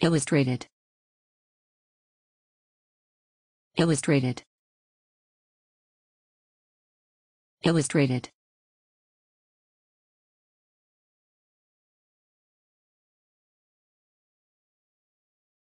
Illustrated. Illustrated. Illustrated.